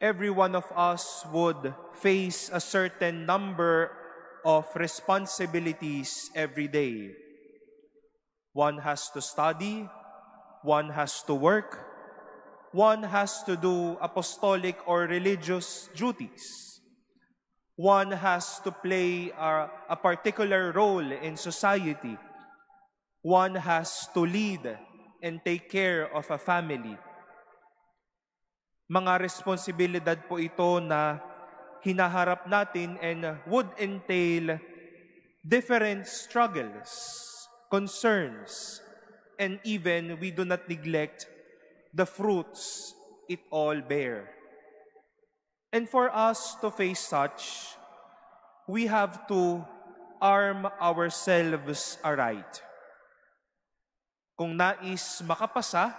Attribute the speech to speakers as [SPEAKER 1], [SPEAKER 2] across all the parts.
[SPEAKER 1] every one of us would face a certain number of responsibilities every day. One has to study, one has to work, one has to do apostolic or religious duties. One has to play a, a particular role in society. One has to lead and take care of a family. Mga responsibilidad po ito na hinaharap natin and would entail different struggles, concerns, and even we do not neglect the fruits it all bear. And for us to face such, we have to arm ourselves aright. Kung nais makapasa,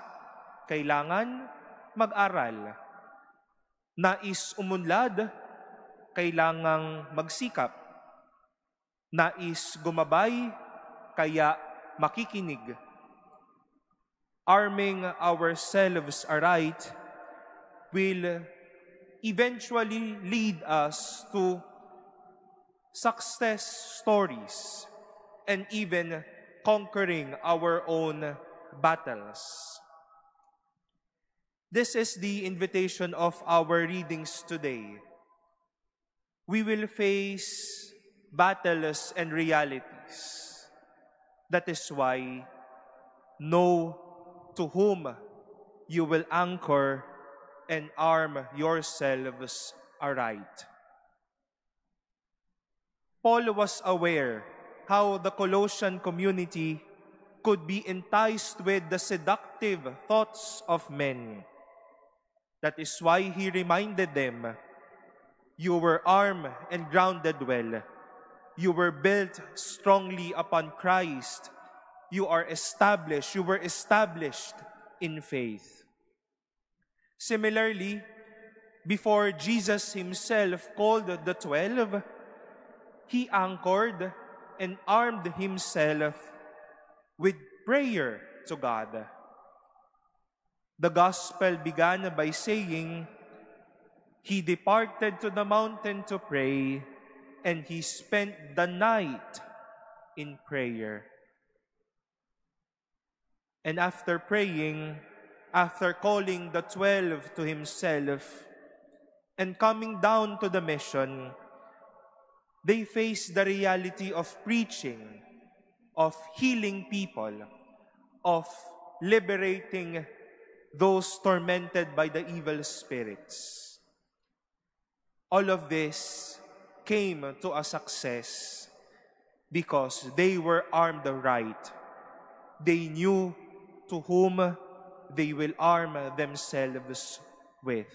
[SPEAKER 1] kailangan mag-aral. Nais umunlad, kailangang magsikap. Nais gumabay, kaya makikinig. Arming ourselves aright will eventually lead us to success stories and even conquering our own battles. This is the invitation of our readings today. We will face battles and realities. That is why know to whom you will anchor and arm yourselves aright. Paul was aware how the Colossian community could be enticed with the seductive thoughts of men that is why he reminded them, You were armed and grounded well. You were built strongly upon Christ. You are established. You were established in faith. Similarly, before Jesus himself called the twelve, he anchored and armed himself with prayer to God. The gospel began by saying, He departed to the mountain to pray, and he spent the night in prayer. And after praying, after calling the twelve to himself and coming down to the mission, they face the reality of preaching, of healing people, of liberating those tormented by the evil spirits. All of this came to a success because they were armed right. They knew to whom they will arm themselves with.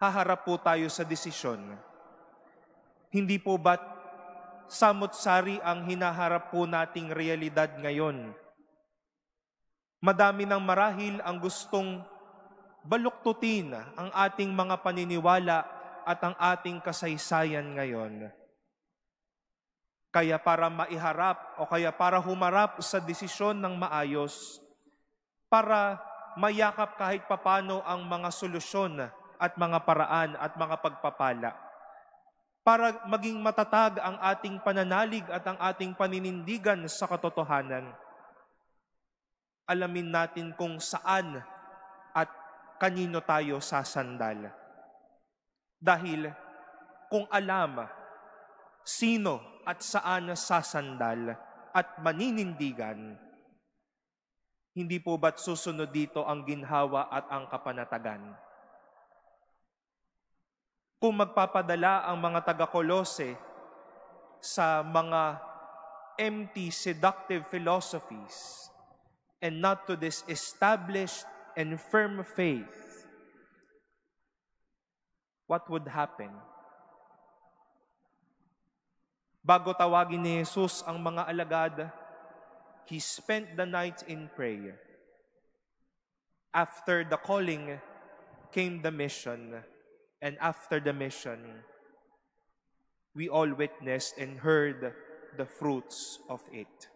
[SPEAKER 1] Haharap po tayo sa desisyon. Hindi po ba't samot-sari ang hinaharap po nating realidad ngayon Madami ng marahil ang gustong baluktutin ang ating mga paniniwala at ang ating kasaysayan ngayon. Kaya para maiharap o kaya para humarap sa desisyon ng maayos, para mayakap kahit papano ang mga solusyon at mga paraan at mga pagpapala. Para maging matatag ang ating pananalig at ang ating paninindigan sa katotohanan alamin natin kung saan at kanino tayo sasandal. Dahil kung alam sino at saan sasandal at maninindigan, hindi po ba't susunod dito ang ginhawa at ang kapanatagan? Kung magpapadala ang mga taga-Kolose sa mga empty seductive philosophies, and not to this established and firm faith, what would happen? Bago tawagin ni Jesus ang mga alagad, He spent the night in prayer. After the calling came the mission, and after the mission, we all witnessed and heard the fruits of it.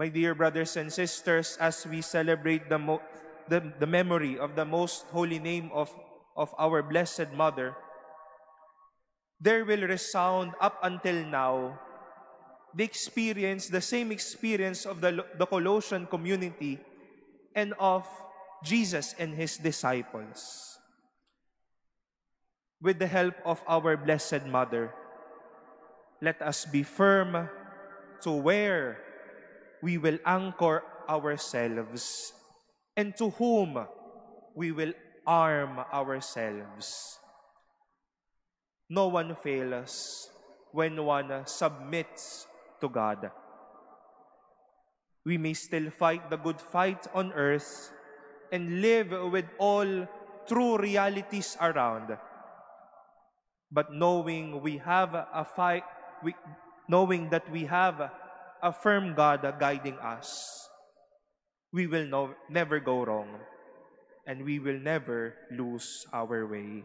[SPEAKER 1] My dear brothers and sisters, as we celebrate the, the, the memory of the most holy name of, of our Blessed Mother, there will resound up until now the experience, the same experience of the, the Colossian community and of Jesus and his disciples. With the help of our Blessed Mother, let us be firm to wear we will anchor ourselves and to whom we will arm ourselves. No one fails when one submits to God. We may still fight the good fight on earth and live with all true realities around. But knowing we have a fight, we, knowing that we have a firm God guiding us, we will no, never go wrong and we will never lose our way.